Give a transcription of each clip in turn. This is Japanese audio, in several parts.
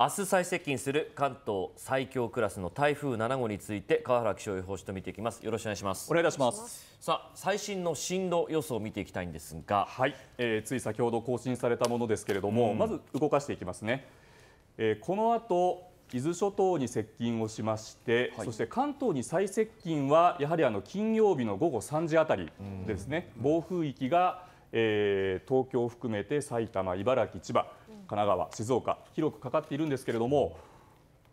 明日最接近する関東最強クラスの台風7号について川原気象予報士と見ていきますよろしくお願いしますお願いいたしますさあ最新の進路予想を見ていきたいんですがはい、えー、つい先ほど更新されたものですけれども、うん、まず動かしていきますね、えー、この後伊豆諸島に接近をしまして、はい、そして関東に最接近はやはりあの金曜日の午後3時あたりですね、うん、暴風域が、えー、東京を含めて埼玉、茨城、千葉神奈川、静岡広くかかっているんですけれども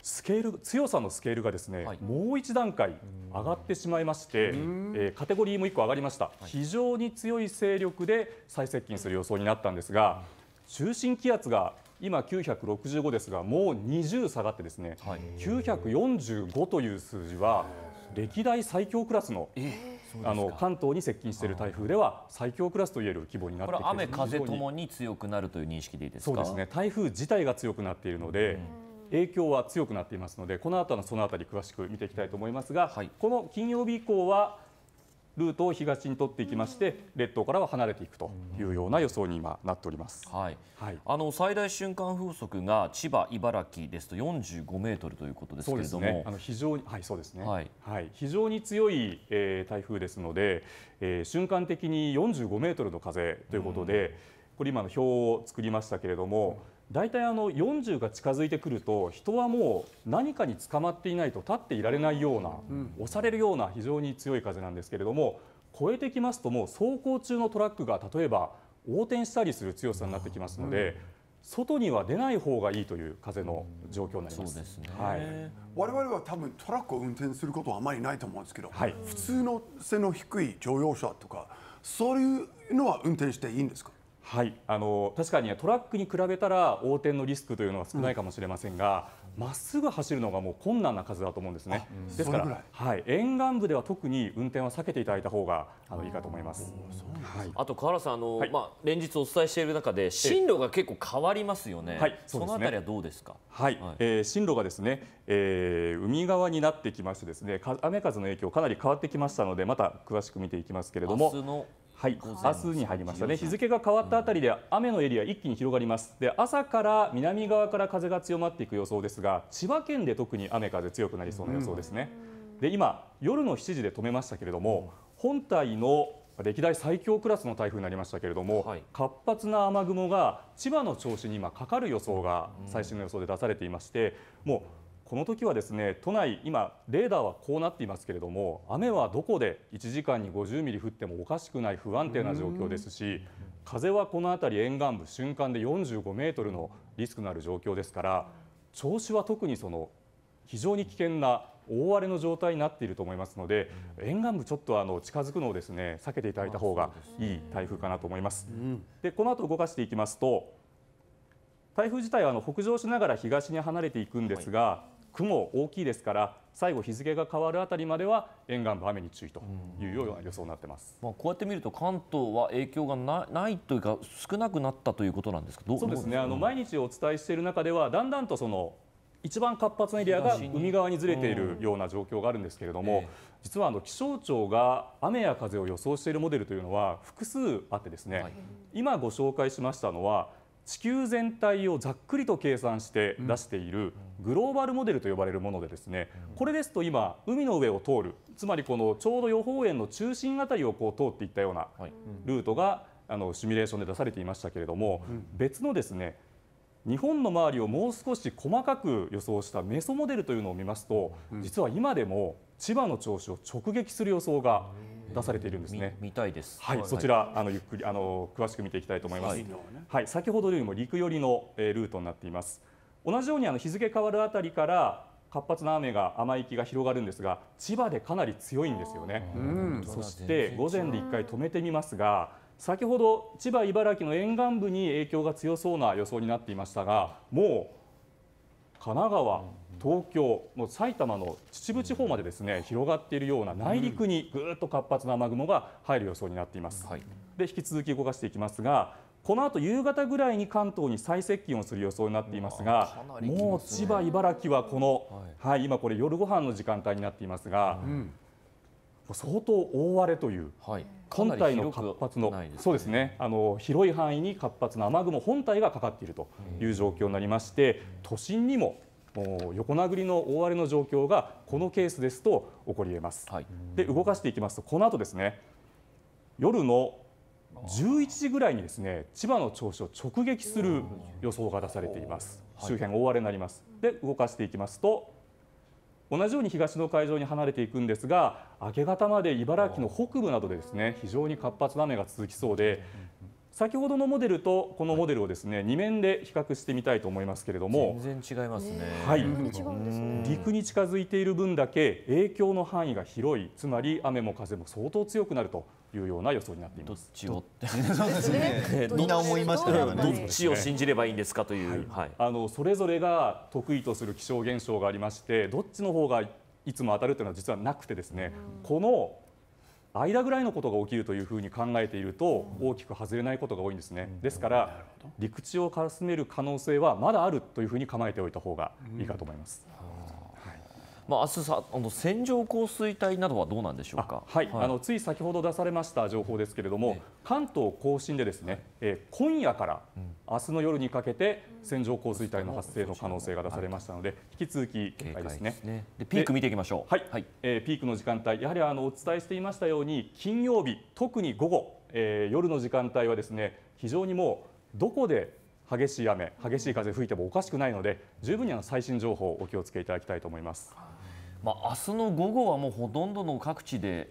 スケール強さのスケールがですね、はい、もう一段階上がってしまいまして、えー、カテゴリーも1個上がりました、はい、非常に強い勢力で最接近する予想になったんですが中心気圧が今965ですがもう20下がってですね、はい、945という数字は歴代最強クラスのあの関東に接近している台風では最強クラスといえる規模になってきて雨風ともに強くなるという認識でいいですかそうですね台風自体が強くなっているので、影響は強くなっていますのでこの後のそのあたり詳しく見ていきたいと思いますが、はい、この金曜日以降はルートを東に取っていきまして、列島からは離れていくというような予想に今なっております、はい、はい、あの最大瞬間風速が千葉、茨城ですと45メートルということですけれども、ね、あの非常にはいそうですね、はい、はい、非常に強い、えー、台風ですので、えー、瞬間的に45メートルの風ということで、これ今の表を作りましたけれども。うん大体あの40が近づいてくると人はもう何かに捕まっていないと立っていられないような、押されるような非常に強い風なんですけれども超えてきますともう走行中のトラックが例えば横転したりする強さになってきますので、外には出ない方がいいという風の状況になります。はい。我々は多分トラックを運転することはあまりないと思うんですけど、はい、普通の背の低い乗用車とかそういうのは運転していいんですか？はい、あの確かにトラックに比べたら横転のリスクというのは少ないかもしれませんが、ま、うん、っすぐ走るのがもう困難な数だと思うんですね。うん、ですから、はい、沿岸部では特に運転は避けていただいた方があのいいかと思います。はい、あと河原さん、あの、はい、まあ連日お伝えしている中で進路が結構変わりますよね。はい、そ、ね、のあたりはどうですか。はい、はい、えー、進路がですね、えー、海側になってきましてですね、雨風の影響かなり変わってきましたので、また詳しく見ていきますけれども。はい、明日に入りましたね日付が変わったあたりで雨のエリア一気に広がりますで朝から南側から風が強まっていく予想ですが千葉県で特に雨風強くなりそうな予想ですね、で今夜の7時で止めましたけれども、本体の歴代最強クラスの台風になりましたけれども、はい、活発な雨雲が千葉の銚子に今かかる予想が最新の予想で出されていましてもうこの時はですね都内、今レーダーはこうなっていますけれども雨はどこで1時間に50ミリ降ってもおかしくない不安定な状況ですし風はこの辺り沿岸部瞬間で45メートルのリスクのある状況ですから銚子は特にその非常に危険な大荒れの状態になっていると思いますので沿岸部ちょっとあの近づくのをですね避けていただいた方がいい台風かなと思います。でこの後動かしていきますと台風自体はあの北上しながら東に離れていくんですが、雲大きいですから最後日付が変わるあたりまでは沿岸部雨に注意というような予想になってます、まあ、こうやって見ると関東は影響がないというか少なくなったということなんですかそうですねあの毎日お伝えしている中ではだんだんとその一番活発なエリアが海側にずれているような状況があるんですけれども、実はあの気象庁が雨や風を予想しているモデルというのは複数あってですね、今ご紹介しましたのは地球全体をざっくりと計算して出しているグローバルモデルと呼ばれるものでですねこれですと今海の上を通るつまりこのちょうど予報円の中心あたりをこう通っていったようなルートがあのシミュレーションで出されていましたけれども別のですね日本の周りをもう少し細かく予想したメソモデルというのを見ますと実は今でも千葉の銚子を直撃する予想が出されているんですね。見たいです。はい、そちらあのゆっくりあの詳しく見ていきたいと思います。はい、先ほどよりも陸寄りの、えルートになっています。同じようにあの日付変わるあたりから活発な雨が雨域が広がるんですが千葉でかなり強いんですよね、そして午前で1回止めてみますが先ほど千葉茨城の沿岸部に影響が強そうな予想になっていましたがもう神奈川、東京、もう埼玉の秩父地方までですね広がっているような内陸にぐっと活発な雨雲が入る予想になっています。はい、で引き続き動かしていきますが、この後夕方ぐらいに関東に最接近をする予想になっていますが、ますね、もう千葉、茨城はこの、はい、はい、今これ夜ご飯の時間帯になっていますが、うん、相当大荒れという、はい、本体の活発の、ね、そうですねあの広い範囲に活発な雨雲本体がかかっているという状況になりまして、都心にももう横殴りの大荒れの状況がこのケースですと起こりえます。はい、で動かしていきますとこの後ですね夜の11時ぐらいにですね千葉の銚子を直撃する予想が出されています。周辺大荒れになります。で動かしていきますと同じように東の海上に離れていくんですが明け方まで茨城の北部などでですね非常に活発な雨が続きそうで先ほどのモデルとこのモデルをですね、はい、2面で比較してみたいと思いますけれども全然違いますね、はい、陸に近づいている分だけ影響の範囲が広いつまり雨も風も相当強くなるというような予想になっていますどっちをそう ですねみんな思いましたねどっちを信じればいいんですかという、はい、あのそれぞれが得意とする気象現象がありましてどっちの方がいつも当たるというのは実はなくてですね、この間ぐらいのことが起きるというふうに考えていると大きく外れないことが多いんですね、ですから陸地をかすめる可能性はまだあるというふうに構えておいた方がいいかと思います。まあ、明日さあの線状降水帯などはどうなんでしょうかはい、はい、あのつい先ほど出されました情報ですけれども関東甲信でですね、えー、今夜から明日の夜にかけて線状降水帯の発生の可能性が出されましたので引き続き警戒ですね、ね、でピーク見ていきましょうはい、はい、えー、ピークの時間帯やはりあのお伝えしていましたように金曜日特に午後、えー、夜の時間帯はですね非常にもうどこで激しい雨激しい風吹いてもおかしくないので十分にあの最新情報をお気をつけいただきたいと思います。まあ、明日の午後はもうほとんどの各地で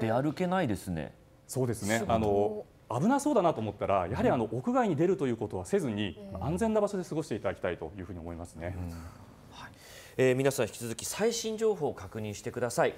出歩けないですね。ねそうですねあの危なそうだなと思ったらやはりあの屋外に出るということはせずに、安全な場所で過ごしていただきたいというふうに思いますね、うん、はいえー、皆さん引き続き最新情報を確認してください。